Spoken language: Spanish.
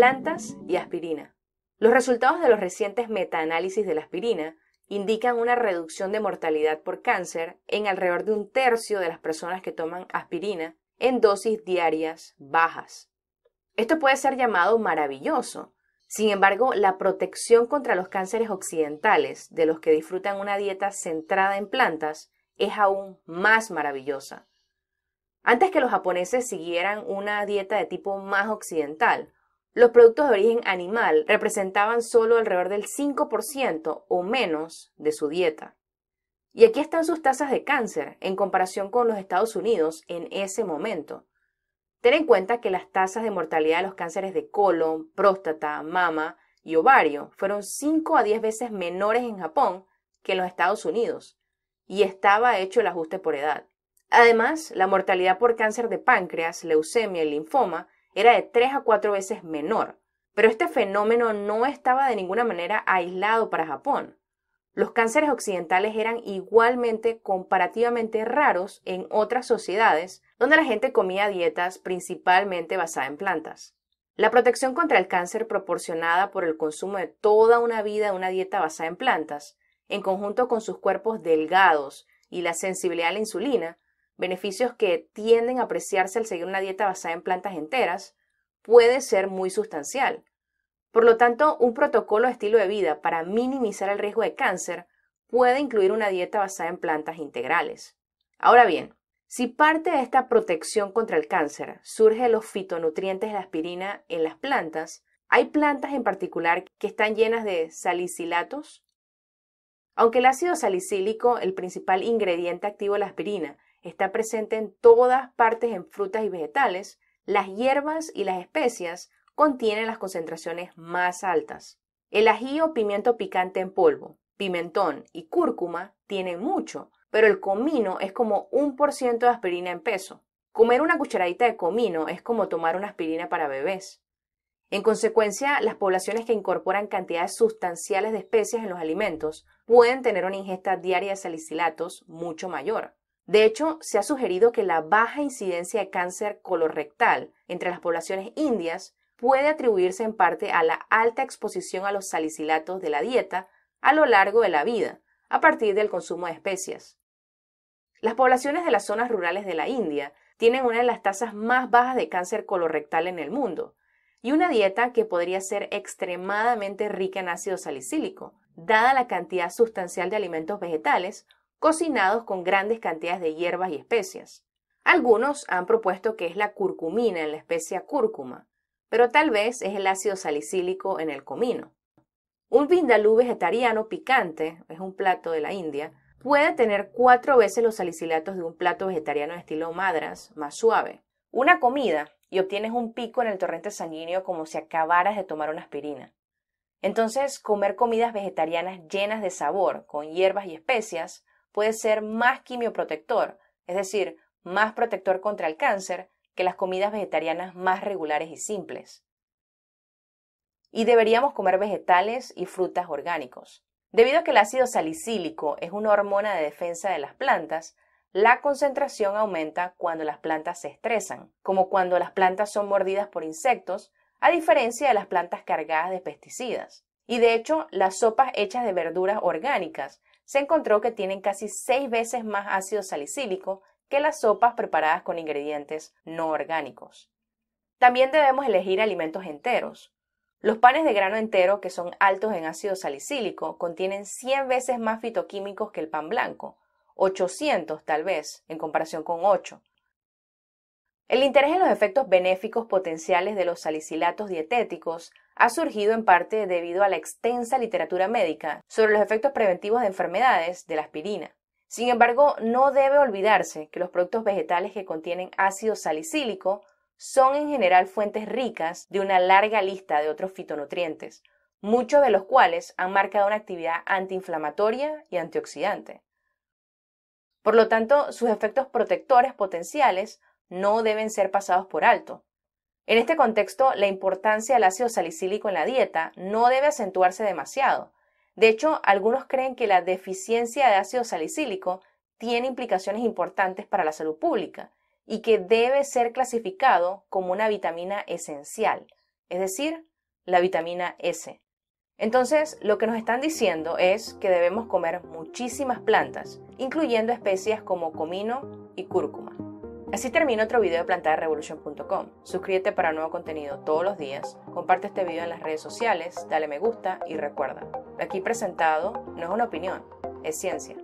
Plantas y aspirina. Los resultados de los recientes metaanálisis de la aspirina indican una reducción de mortalidad por cáncer en alrededor de un tercio de las personas que toman aspirina en dosis diarias bajas. Esto puede ser llamado maravilloso. Sin embargo, la protección contra los cánceres occidentales de los que disfrutan una dieta centrada en plantas es aún más maravillosa. Antes que los japoneses siguieran una dieta de tipo más occidental, los productos de origen animal representaban solo alrededor del 5% o menos de su dieta. Y aquí están sus tasas de cáncer en comparación con los Estados Unidos en ese momento. Ten en cuenta que las tasas de mortalidad de los cánceres de colon, próstata, mama y ovario fueron 5 a 10 veces menores en Japón que en los Estados Unidos, y estaba hecho el ajuste por edad. Además, la mortalidad por cáncer de páncreas, leucemia y linfoma era de tres a cuatro veces menor. Pero este fenómeno no estaba de ninguna manera aislado para Japón. Los cánceres occidentales eran igualmente comparativamente raros en otras sociedades donde la gente comía dietas principalmente basadas en plantas. La protección contra el cáncer proporcionada por el consumo de toda una vida de una dieta basada en plantas, en conjunto con sus cuerpos delgados y la sensibilidad a la insulina, beneficios que tienden a apreciarse al seguir una dieta basada en plantas enteras, puede ser muy sustancial. Por lo tanto, un protocolo de estilo de vida para minimizar el riesgo de cáncer puede incluir una dieta basada en plantas integrales. Ahora bien, si parte de esta protección contra el cáncer surge de los fitonutrientes de la aspirina en las plantas, hay plantas en particular que están llenas de salicilatos. Aunque el ácido salicílico, el principal ingrediente activo de la aspirina, Está presente en todas partes en frutas y vegetales. Las hierbas y las especias contienen las concentraciones más altas. El ají o pimiento picante en polvo, pimentón y cúrcuma tienen mucho, pero el comino es como un por ciento de aspirina en peso. Comer una cucharadita de comino es como tomar una aspirina para bebés. En consecuencia, las poblaciones que incorporan cantidades sustanciales de especias en los alimentos pueden tener una ingesta diaria de salicilatos mucho mayor. De hecho, se ha sugerido que la baja incidencia de cáncer colorectal entre las poblaciones indias puede atribuirse en parte a la alta exposición a los salicilatos de la dieta a lo largo de la vida, a partir del consumo de especias. Las poblaciones de las zonas rurales de la India tienen una de las tasas más bajas de cáncer colorectal en el mundo, y una dieta que podría ser extremadamente rica en ácido salicílico, dada la cantidad sustancial de alimentos vegetales cocinados con grandes cantidades de hierbas y especias. Algunos han propuesto que es la curcumina en la especia cúrcuma, pero tal vez es el ácido salicílico en el comino. Un vindalú vegetariano picante, es un plato de la India, puede tener cuatro veces los salicilatos de un plato vegetariano de estilo madras, más suave. Una comida y obtienes un pico en el torrente sanguíneo como si acabaras de tomar una aspirina. Entonces, comer comidas vegetarianas llenas de sabor, con hierbas y especias, puede ser más quimioprotector, es decir, más protector contra el cáncer que las comidas vegetarianas más regulares y simples. Y deberíamos comer vegetales y frutas orgánicos. Debido a que el ácido salicílico es una hormona de defensa de las plantas, la concentración aumenta cuando las plantas se estresan, como cuando las plantas son mordidas por insectos, a diferencia de las plantas cargadas de pesticidas. Y de hecho, las sopas hechas de verduras orgánicas se encontró que tienen casi seis veces más ácido salicílico que las sopas preparadas con ingredientes no orgánicos. También debemos elegir alimentos enteros. Los panes de grano entero, que son altos en ácido salicílico, contienen 100 veces más fitoquímicos que el pan blanco, 800 tal vez, en comparación con 8. El interés en los efectos benéficos potenciales de los salicilatos dietéticos ha surgido en parte debido a la extensa literatura médica sobre los efectos preventivos de enfermedades de la aspirina. Sin embargo, no debe olvidarse que los productos vegetales que contienen ácido salicílico son en general fuentes ricas de una larga lista de otros fitonutrientes, muchos de los cuales han marcado una actividad antiinflamatoria y antioxidante. Por lo tanto, sus efectos protectores potenciales no deben ser pasados por alto. En este contexto, la importancia del ácido salicílico en la dieta no debe acentuarse demasiado. De hecho, algunos creen que la deficiencia de ácido salicílico tiene implicaciones importantes para la salud pública y que debe ser clasificado como una vitamina esencial, es decir, la vitamina S. Entonces, lo que nos están diciendo es que debemos comer muchísimas plantas, incluyendo especies como comino y cúrcuma. Así termina otro video de plantarrevolution.com. Suscríbete para nuevo contenido todos los días, comparte este video en las redes sociales, dale me gusta y recuerda, lo aquí presentado no es una opinión, es ciencia.